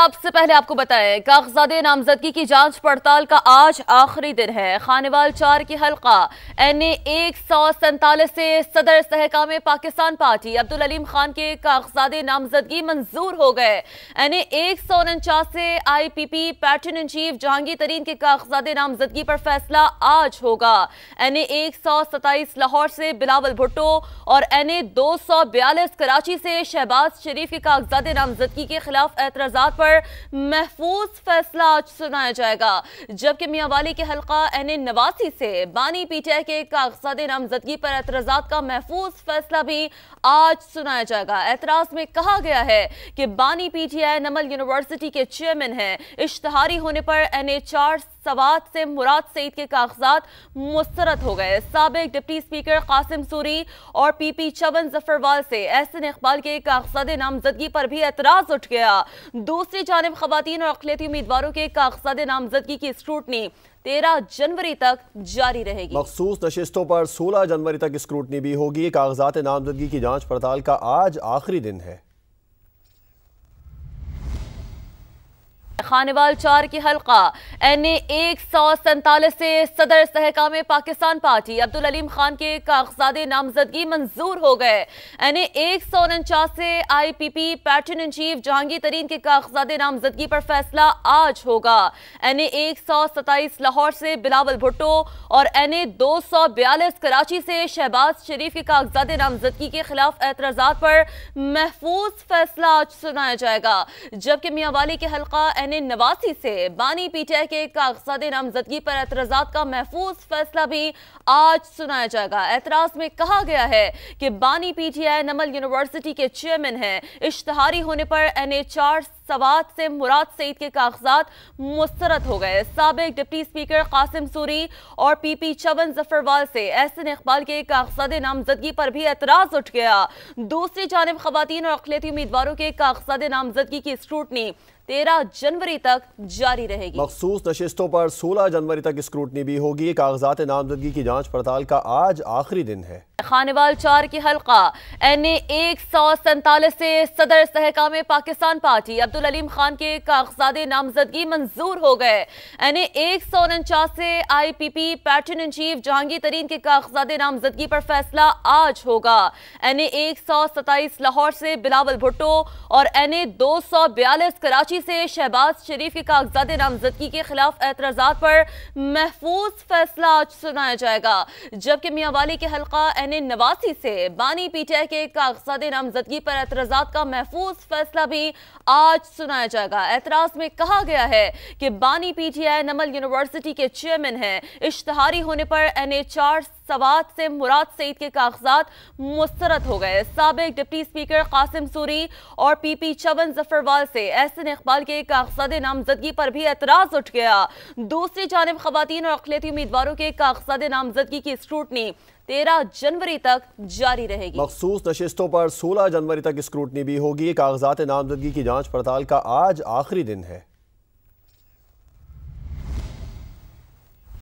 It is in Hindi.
सबसे पहले आपको बताएं कागजादे नामजदगी की जांच पड़ताल का आज आखिरी दिन है खानेवाल चार की हलका एन ए एक सौ सैंतालीस से सदर सहका में पाकिस्तान पार्टी अब्दुल अलीम खान के कागजादे नामजदगी मंजूर हो गए एन ए एक सौ उनचास से I P P patron in chief Jahangir Tareen के कागजादे नामजदगी पर फैसला आज होगा एन ए एक सौ सताईस लाहौर से बिलावल भुट्टो और एन ए दो सौ बयालीस कराची से शहबाज शरीफ के कागजादे नामजदगी के खिलाफ एतराजात पर पर महफूज फैसला आज सुनाया जाएगा जबकि मियावाली के हलका एन नवासी से बानी पीटे के कागजात नामजदगी पर एतराज़ा का महफूज फैसला भी आज सुनाया जाएगा एतराज़ में कहा गया है कि बानी पीटीआई नमल यूनिवर्सिटी के चेयरमैन है इश्तहारी होने पर एन ए चार सवाद से मुराद सईद के कागजात मुस्रद हो गए सबक डिप्टी स्पीकर कासिम सूरी और पी पी चवन जफरवाल से एहसन इकबाल के कागजात नामजदगी पर भी एतराज उठ गया दूसरी जानब खातन और अखिलती उम्मीदवारों के कागजात नामजदगी की स्क्रूटनी तेरह जनवरी तक जारी रहेगी मखसूस नशस्तों पर सोलह जनवरी तक स्क्रूटनी भी होगी कागजात नामजदगी की जाँच पड़ताल का आज आखिरी दिन है खानवाल चार की हल्का एन ए एक सौ सैंतालीस से सदर सहकाम पाकिस्तान पार्टी अब्दुल अलीम खान के कागजादे नामजदगी मंजूर हो गए एन ए एक सौ उनचास से I P P patron in chief Jahangir Tareen के कागजादे नामजदगी पर फैसला आज होगा एन ए एक सौ सताईस लाहौर से बिलावल भुट्टो और एन ए दो सौ बयालीस कराची से शहबाज शरीफ के कागजादे नामजदगी के खिलाफ एतराज पर महफूज फैसला आज सुनाया जाएगा जबकि मियाँ वाली के हल्का एन ने नवासी से बानी पीटीआई के कागजाद नामजदगी पर एतराजात का महफूज फैसला भी आज सुनाया जाएगा एतराज में कहा गया है कि बानी पीटीआई नमल यूनिवर्सिटी के चेयरमैन है इश्तहारी होने पर एन सवाद से मुराद सईद के कागजात मुस्रद हो गए सबक डिप्टी स्पीकर कासिम सूरी और पी पी चवन जफरवाल से एहसन इकबाल के कागजात नामजदगी पर भी एतराज उठ गया दूसरी जानब खुवान और अखिलती उम्मीदवारों के कागजात नामजदगी की स्क्रूटनी तेरह जनवरी तक जारी रहेगी मखसूस नशस्तों पर सोलह जनवरी तक स्क्रूटनी भी होगी कागजात नामजदगी की जाँच पड़ताल का आज आखिरी दिन है खानेवाल चार की हलका एन ए एक सौ सैतालीस से सदर सहकाम पाकिस्तान पार्टी अब्दुल अलीम खान के कागजादे नामजदगी मंजूर हो गए एन ए एक सौ उनचास से I P P patron in chief Jahangir Tareen के कागजादे नामजदगी पर फैसला आज होगा एन ए एक सौ सताईस लाहौर से बिलावल भुट्टो और एन ए दो सौ बयालीस कराची से शहबाज शरीफ के कागजात नामजदगी के खिलाफ एतराजा पर महफूज फैसला आज सुनाया जाएगा जबकि मियाँ वाली के हल्का एन ए नवासी से बानी पीटीआई के कागजाद नामजदगी पर एतराज का महफूज फैसला भी आज सुनाया जाएगा एतराज में कहा गया है कि बानी पीटीआई नमल यूनिवर्सिटी के चेयरमैन हैं इश्तहारी होने पर एन एच आर सवाद से मुराद सईद के कागजात मुस्रद हो गए सबक डिप्टी स्पीकर कासिम सूरी और पी पी चवन जफरवाल से एहसन इकबाल के कागजाद नामजदगी पर भी एतराज उठ गया दूसरी जानब खुवान और अखिलती उम्मीदवारों के कागजाद नामजदगी की स्क्रूटनी तेरह जनवरी तक जारी रहेगी मखसूस नशिस्तों पर सोलह जनवरी तक स्क्रूटनी भी होगी कागजात नामजदगी की जाँच पड़ताल का आज आखिरी दिन है